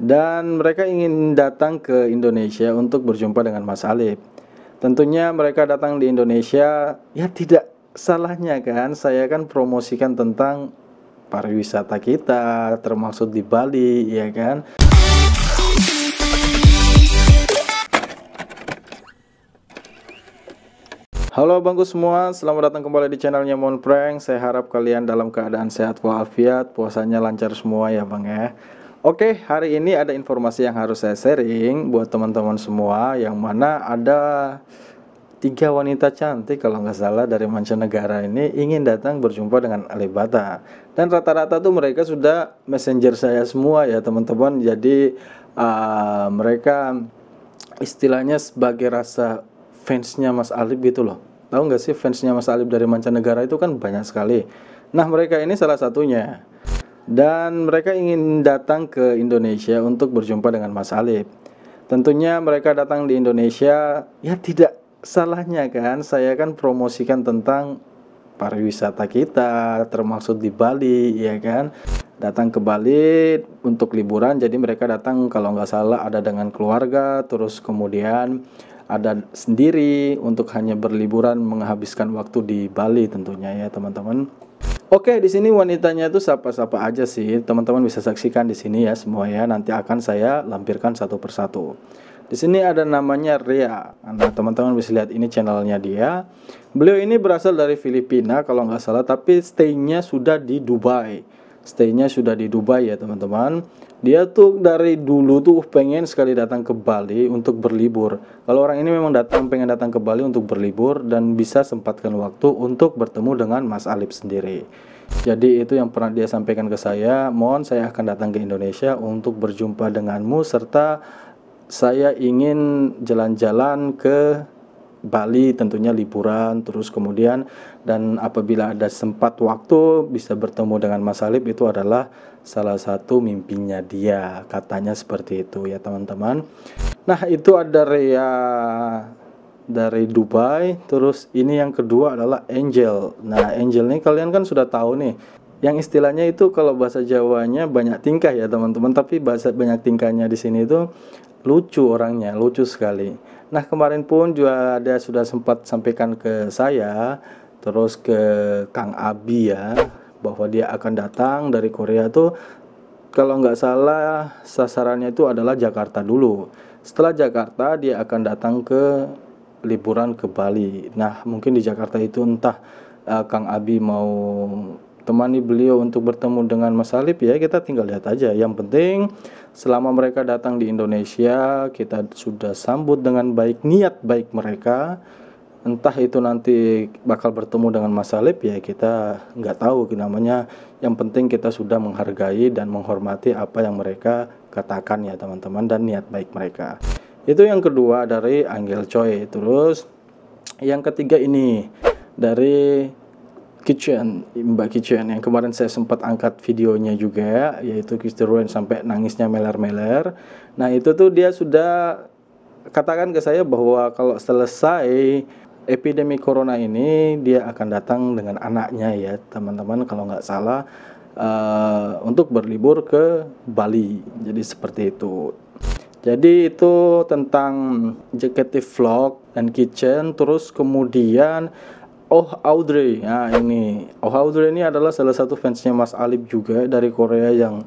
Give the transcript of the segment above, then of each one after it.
dan mereka ingin datang ke Indonesia untuk berjumpa dengan Mas Alif. Tentunya mereka datang di Indonesia, ya tidak salahnya kan saya kan promosikan tentang pariwisata kita termasuk di Bali ya kan. Halo bangku semua, selamat datang kembali di channelnya Moon Prank. Saya harap kalian dalam keadaan sehat walafiat, puasanya lancar semua ya bang ya. Oke, hari ini ada informasi yang harus saya sharing buat teman-teman semua yang mana ada tiga wanita cantik kalau nggak salah dari mancanegara ini ingin datang berjumpa dengan Alibata dan rata-rata tuh mereka sudah messenger saya semua ya teman-teman jadi uh, mereka istilahnya sebagai rasa fansnya Mas Alib gitu loh tahu nggak sih fansnya Mas Alib dari mancanegara itu kan banyak sekali nah mereka ini salah satunya dan mereka ingin datang ke Indonesia untuk berjumpa dengan Mas Alif. Tentunya mereka datang di Indonesia, ya tidak salahnya kan, saya kan promosikan tentang pariwisata kita, termasuk di Bali, ya kan. Datang ke Bali untuk liburan, jadi mereka datang kalau nggak salah ada dengan keluarga, terus kemudian ada sendiri untuk hanya berliburan menghabiskan waktu di Bali tentunya ya teman-teman. Oke, di sini wanitanya itu siapa-siapa aja sih. Teman-teman bisa saksikan di sini ya semua ya. Nanti akan saya lampirkan satu persatu. Di sini ada namanya Ria. Nah, teman-teman bisa lihat ini channelnya dia. Beliau ini berasal dari Filipina kalau nggak salah, tapi stay-nya sudah di Dubai Stay-nya sudah di Dubai ya teman-teman dia tuh dari dulu tuh pengen sekali datang ke Bali untuk berlibur kalau orang ini memang datang pengen datang ke Bali untuk berlibur dan bisa sempatkan waktu untuk bertemu dengan Mas Alip sendiri jadi itu yang pernah dia sampaikan ke saya mohon saya akan datang ke Indonesia untuk berjumpa denganmu serta saya ingin jalan-jalan ke Bali tentunya liburan terus kemudian dan apabila ada sempat waktu bisa bertemu dengan Mas Alip itu adalah salah satu mimpinya dia katanya seperti itu ya teman-teman nah itu ada dari Dubai terus ini yang kedua adalah Angel nah Angel nih kalian kan sudah tahu nih yang istilahnya itu kalau bahasa Jawanya banyak tingkah ya teman-teman tapi bahasa banyak tingkahnya di sini itu lucu orangnya lucu sekali Nah kemarin pun juga ada sudah sempat sampaikan ke saya terus ke Kang Abi ya bahwa dia akan datang dari Korea tuh kalau nggak salah sasarannya itu adalah Jakarta dulu. Setelah Jakarta dia akan datang ke liburan ke Bali. Nah mungkin di Jakarta itu entah uh, Kang Abi mau temani beliau untuk bertemu dengan Mas Salib ya kita tinggal lihat aja. Yang penting selama mereka datang di Indonesia kita sudah sambut dengan baik niat baik mereka. Entah itu nanti bakal bertemu dengan Mas Salib ya kita nggak tahu namanya. Yang penting kita sudah menghargai dan menghormati apa yang mereka katakan ya teman-teman dan niat baik mereka. Itu yang kedua dari Angel Choi. Terus yang ketiga ini dari Kitchen, Mbak Kitchen yang kemarin saya sempat angkat videonya juga, yaitu Kisteruan sampai nangisnya meler-meler. Nah itu tuh dia sudah katakan ke saya bahwa kalau selesai epidemi corona ini dia akan datang dengan anaknya ya teman-teman kalau nggak salah uh, untuk berlibur ke Bali. Jadi seperti itu. Jadi itu tentang JKT Vlog dan Kitchen terus kemudian Oh Audrey, nah ini Oh Audrey ini adalah salah satu fansnya Mas Alip juga dari Korea yang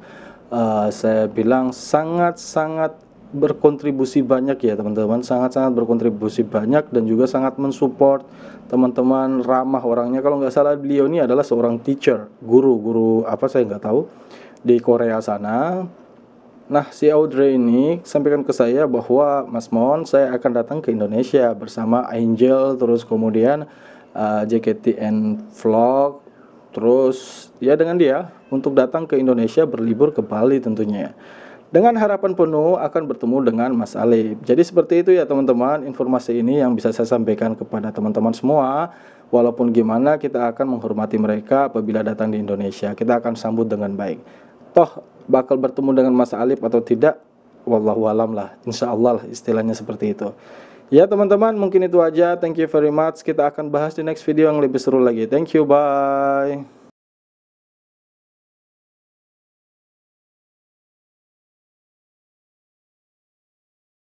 uh, saya bilang sangat-sangat berkontribusi banyak ya teman-teman, sangat-sangat berkontribusi banyak dan juga sangat mensupport teman-teman ramah orangnya. Kalau nggak salah beliau ini adalah seorang teacher, guru, guru apa saya nggak tahu di Korea sana. Nah, si Audrey ini sampaikan ke saya bahwa Mas Mon, saya akan datang ke Indonesia bersama Angel, terus kemudian uh, eh, JKTN Vlog terus ya dengan dia untuk datang ke Indonesia berlibur ke Bali tentunya dengan harapan penuh akan bertemu dengan Mas Alif. Jadi seperti itu ya teman-teman, informasi ini yang bisa saya sampaikan kepada teman-teman semua. Walaupun gimana kita akan menghormati mereka apabila datang di Indonesia, kita akan sambut dengan baik. Toh bakal bertemu dengan Mas Alif atau tidak, Wallahualam lah. Insya Allah istilahnya seperti itu. Ya teman-teman mungkin itu aja. Thank you very much. Kita akan bahas di next video yang lebih seru lagi. Thank you. Bye.